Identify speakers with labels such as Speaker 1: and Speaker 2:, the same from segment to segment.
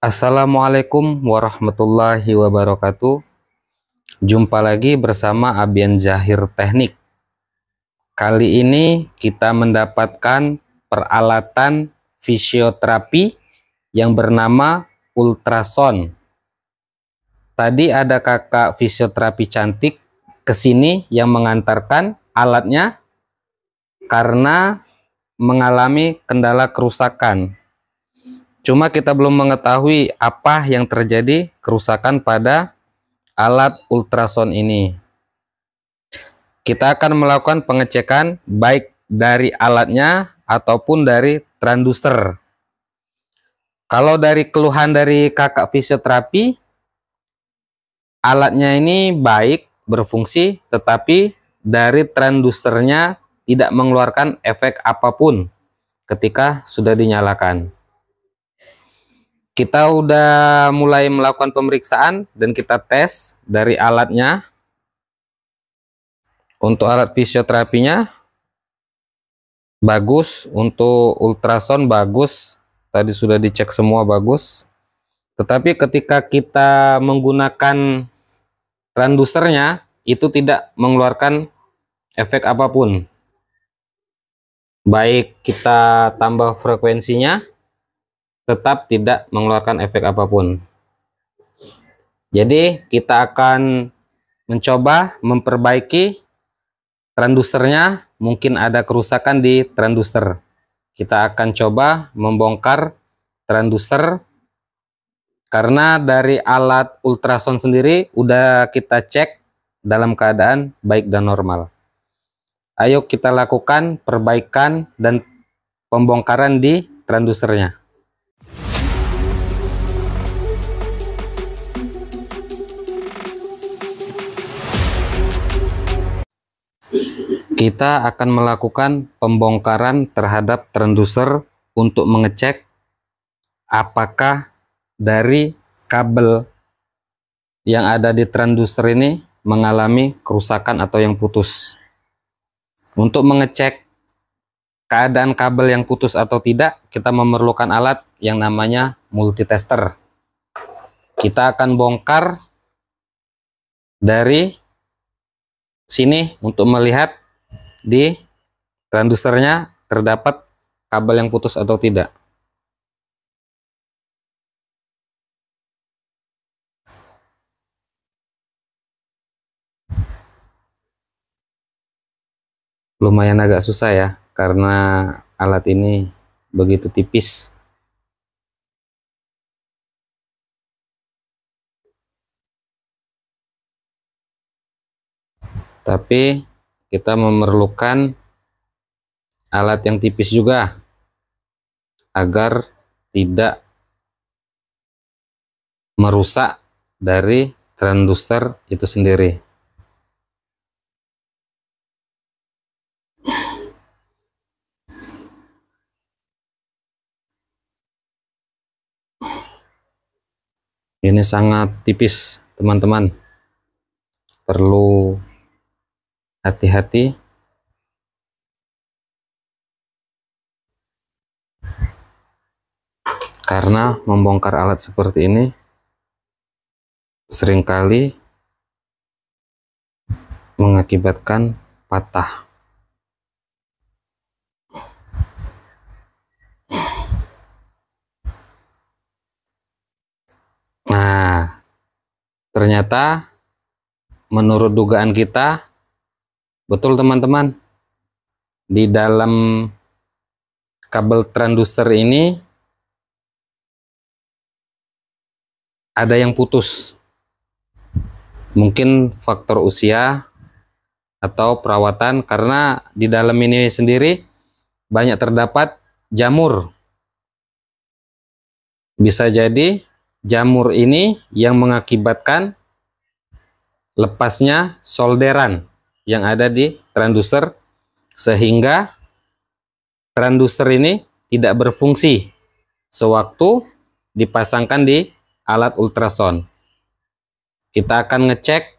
Speaker 1: Assalamualaikum warahmatullahi wabarakatuh. Jumpa lagi bersama Abian Zahir Teknik. Kali ini kita mendapatkan peralatan fisioterapi yang bernama ultrason. Tadi ada kakak fisioterapi cantik ke sini yang mengantarkan alatnya karena mengalami kendala kerusakan Cuma kita belum mengetahui apa yang terjadi kerusakan pada alat ultrason ini. Kita akan melakukan pengecekan baik dari alatnya ataupun dari transducer. Kalau dari keluhan dari kakak fisioterapi, alatnya ini baik berfungsi tetapi dari transducernya tidak mengeluarkan efek apapun ketika sudah dinyalakan kita udah mulai melakukan pemeriksaan dan kita tes dari alatnya untuk alat fisioterapinya bagus untuk ultrason bagus tadi sudah dicek semua bagus tetapi ketika kita menggunakan transdusernya itu tidak mengeluarkan efek apapun baik kita tambah frekuensinya tetap tidak mengeluarkan efek apapun. Jadi kita akan mencoba memperbaiki transdusernya. mungkin ada kerusakan di transducer. Kita akan coba membongkar transducer karena dari alat ultrason sendiri udah kita cek dalam keadaan baik dan normal. Ayo kita lakukan perbaikan dan pembongkaran di transducernya. kita akan melakukan pembongkaran terhadap transducer untuk mengecek apakah dari kabel yang ada di transducer ini mengalami kerusakan atau yang putus. Untuk mengecek keadaan kabel yang putus atau tidak, kita memerlukan alat yang namanya multitester. Kita akan bongkar dari sini untuk melihat di transistornya terdapat kabel yang putus atau tidak. Lumayan agak susah ya, karena alat ini begitu tipis. Tapi kita memerlukan alat yang tipis juga agar tidak merusak dari transducer itu sendiri. Ini sangat tipis, teman-teman. Perlu hati-hati karena membongkar alat seperti ini seringkali mengakibatkan patah nah ternyata menurut dugaan kita Betul teman-teman. Di dalam kabel transducer ini ada yang putus. Mungkin faktor usia atau perawatan karena di dalam ini sendiri banyak terdapat jamur. Bisa jadi jamur ini yang mengakibatkan lepasnya solderan yang ada di transducer sehingga transducer ini tidak berfungsi sewaktu dipasangkan di alat ultrason. Kita akan ngecek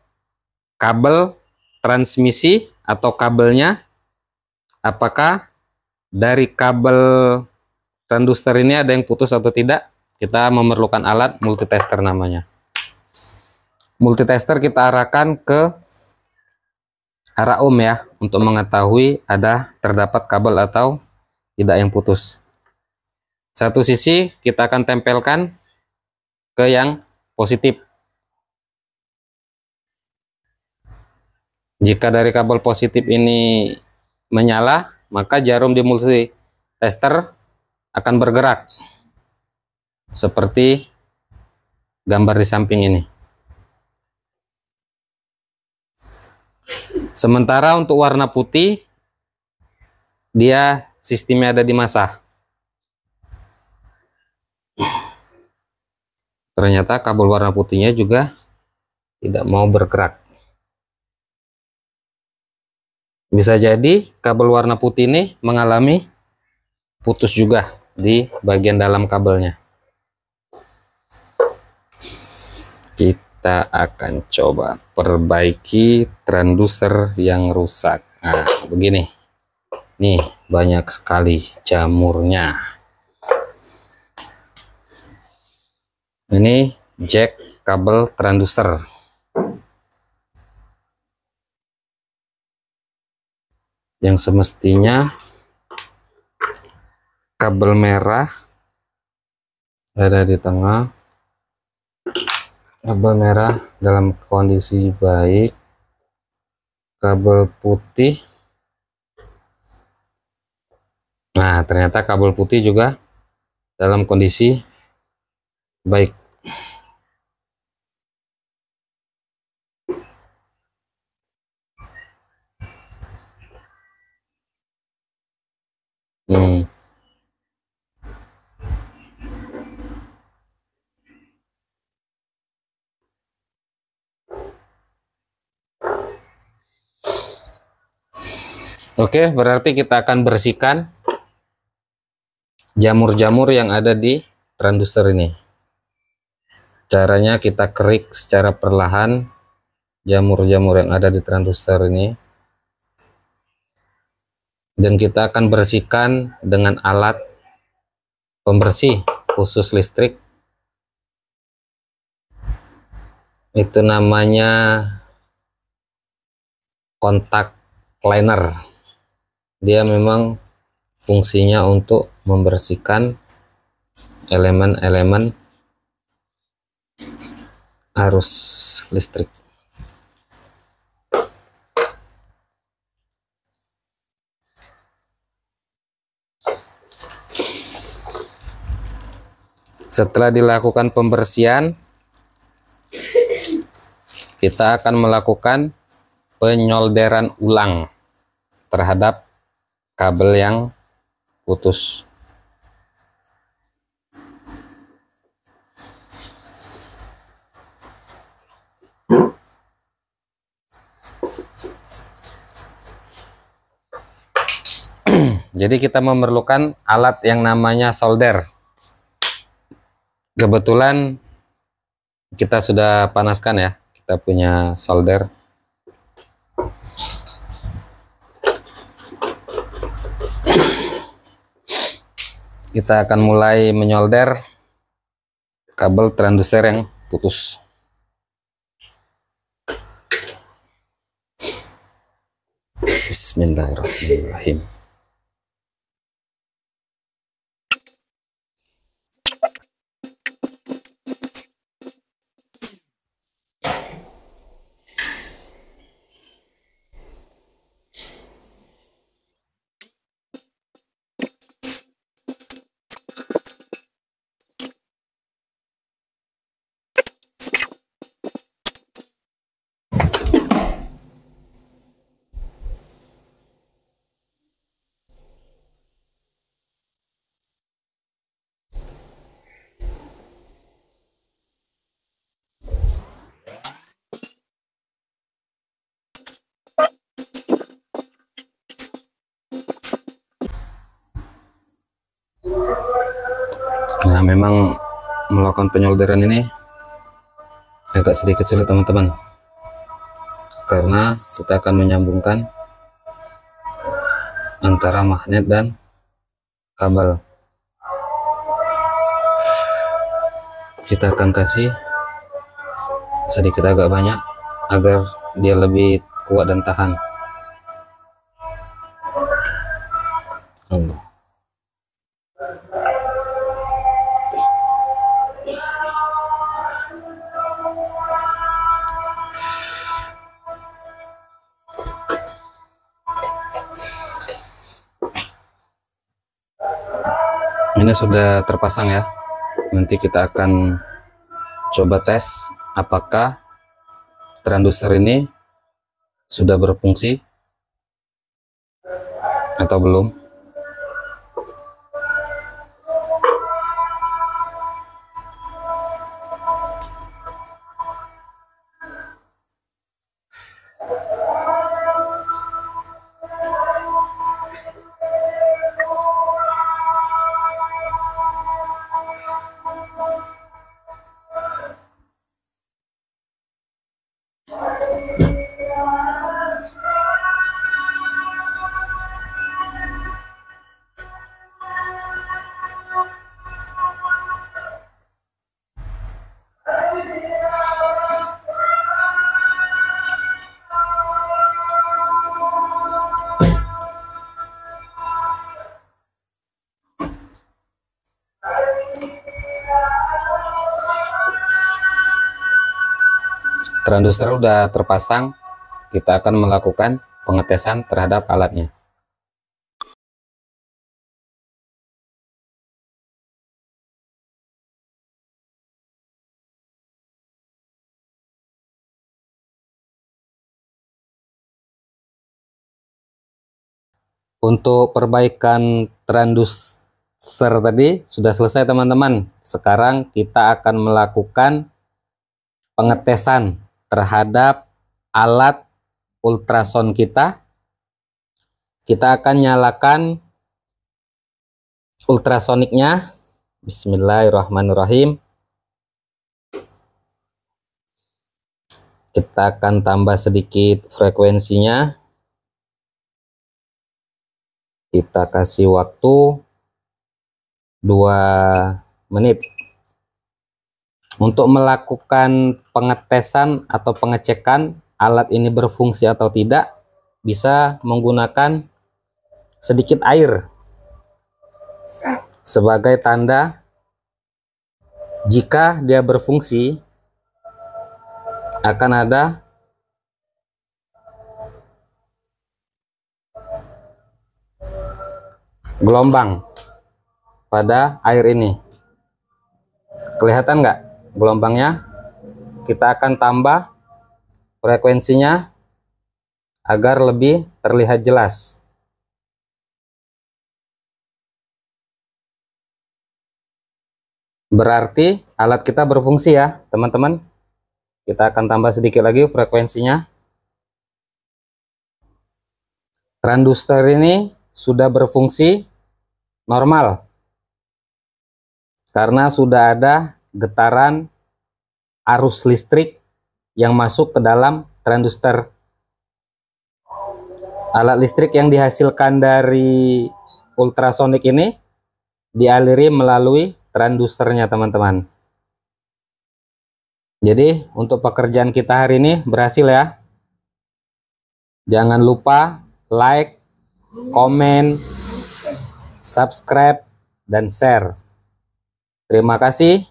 Speaker 1: kabel transmisi atau kabelnya apakah dari kabel transducer ini ada yang putus atau tidak. Kita memerlukan alat multitester namanya. Multitester kita arahkan ke arah um ya untuk mengetahui ada terdapat kabel atau tidak yang putus. Satu sisi kita akan tempelkan ke yang positif. Jika dari kabel positif ini menyala, maka jarum di multi tester akan bergerak seperti gambar di samping ini. Sementara untuk warna putih, dia sistemnya ada di masa. Ternyata kabel warna putihnya juga tidak mau bergerak. Bisa jadi kabel warna putih ini mengalami putus juga di bagian dalam kabelnya. Gitu kita akan coba perbaiki transducer yang rusak nah begini nih banyak sekali jamurnya ini jack kabel transducer yang semestinya kabel merah ada di tengah kabel merah dalam kondisi baik kabel putih nah ternyata kabel putih juga dalam kondisi baik hmm. Oke, berarti kita akan bersihkan jamur-jamur yang ada di transducer ini. Caranya kita kerik secara perlahan jamur-jamur yang ada di transducer ini. Dan kita akan bersihkan dengan alat pembersih khusus listrik. Itu namanya kontak cleaner dia memang fungsinya untuk membersihkan elemen-elemen arus listrik. Setelah dilakukan pembersihan, kita akan melakukan penyolderan ulang terhadap kabel yang putus jadi kita memerlukan alat yang namanya solder kebetulan kita sudah panaskan ya kita punya solder kita akan mulai menyolder kabel transducer yang putus Bismillahirrahmanirrahim Nah memang melakukan penyolderan ini agak sedikit sulit teman-teman karena kita akan menyambungkan antara magnet dan kabel kita akan kasih sedikit agak banyak agar dia lebih kuat dan tahan Allah. sudah terpasang ya. Nanti kita akan coba tes apakah transducer ini sudah berfungsi atau belum. Thank you. transducer sudah terpasang kita akan melakukan pengetesan terhadap alatnya untuk perbaikan transducer tadi sudah selesai teman-teman sekarang kita akan melakukan pengetesan terhadap alat ultrason kita. Kita akan nyalakan ultrasoniknya. Bismillahirrahmanirrahim. Kita akan tambah sedikit frekuensinya. Kita kasih waktu 2 menit. Untuk melakukan pengetesan atau pengecekan alat ini berfungsi atau tidak, bisa menggunakan sedikit air sebagai tanda jika dia berfungsi akan ada gelombang pada air ini kelihatan nggak gelombangnya kita akan tambah frekuensinya agar lebih terlihat jelas. Berarti alat kita berfungsi ya, teman-teman. Kita akan tambah sedikit lagi frekuensinya. Transistor ini sudah berfungsi normal. Karena sudah ada getaran arus listrik yang masuk ke dalam transistor. Alat listrik yang dihasilkan dari ultrasonik ini dialiri melalui transdusernya teman-teman. Jadi untuk pekerjaan kita hari ini berhasil ya. Jangan lupa like, komen, subscribe, dan share. Terima kasih.